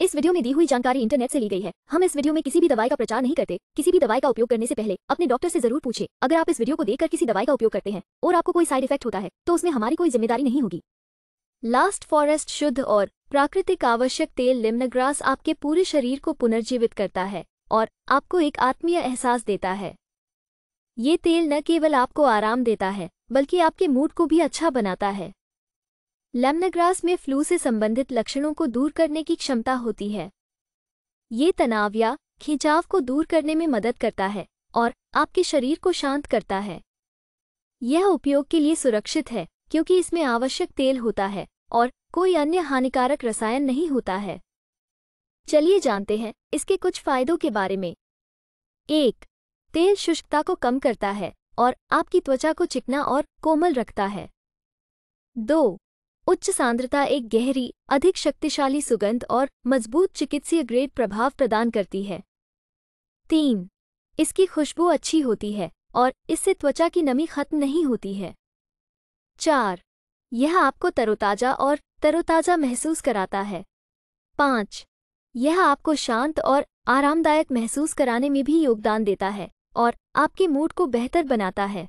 इस वीडियो में दी हुई जानकारी इंटरनेट से ली गई है हम इस वीडियो में किसी भी दवाई का प्रचार नहीं करते किसी भी दवाई का उपयोग करने से पहले अपने डॉक्टर से जरूर पूछे अगर आप इस वीडियो को देखकर किसी दवाई का उपयोग करते हैं और आपको कोई साइड इफेक्ट होता है तो उसमें हमारी कोई जिम्मेदारी नहीं होगी लास्ट फॉरेस्ट शुद्ध और प्राकृतिक आवश्यक तेल लिम्नग्रास आपके पूरे शरीर को पुनर्जीवित करता है और आपको एक आत्मीय एहसास देता है ये तेल न केवल आपको आराम देता है बल्कि आपके मूड को भी अच्छा बनाता है लेमनाग्रास में फ्लू से संबंधित लक्षणों को दूर करने की क्षमता होती है ये तनाव या खिंचाव को दूर करने में मदद करता है और आपके शरीर को शांत करता है यह उपयोग के लिए सुरक्षित है क्योंकि इसमें आवश्यक तेल होता है और कोई अन्य हानिकारक रसायन नहीं होता है चलिए जानते हैं इसके कुछ फायदों के बारे में एक तेल शुष्कता को कम करता है और आपकी त्वचा को चिकना और कोमल रखता है दो उच्च सांद्रता एक गहरी अधिक शक्तिशाली सुगंध और मजबूत चिकित्सीय ग्रेड प्रभाव प्रदान करती है तीन इसकी खुशबू अच्छी होती है और इससे त्वचा की नमी खत्म नहीं होती है चार यह आपको तरोताजा और तरोताजा महसूस कराता है पाँच यह आपको शांत और आरामदायक महसूस कराने में भी योगदान देता है और आपके मूड को बेहतर बनाता है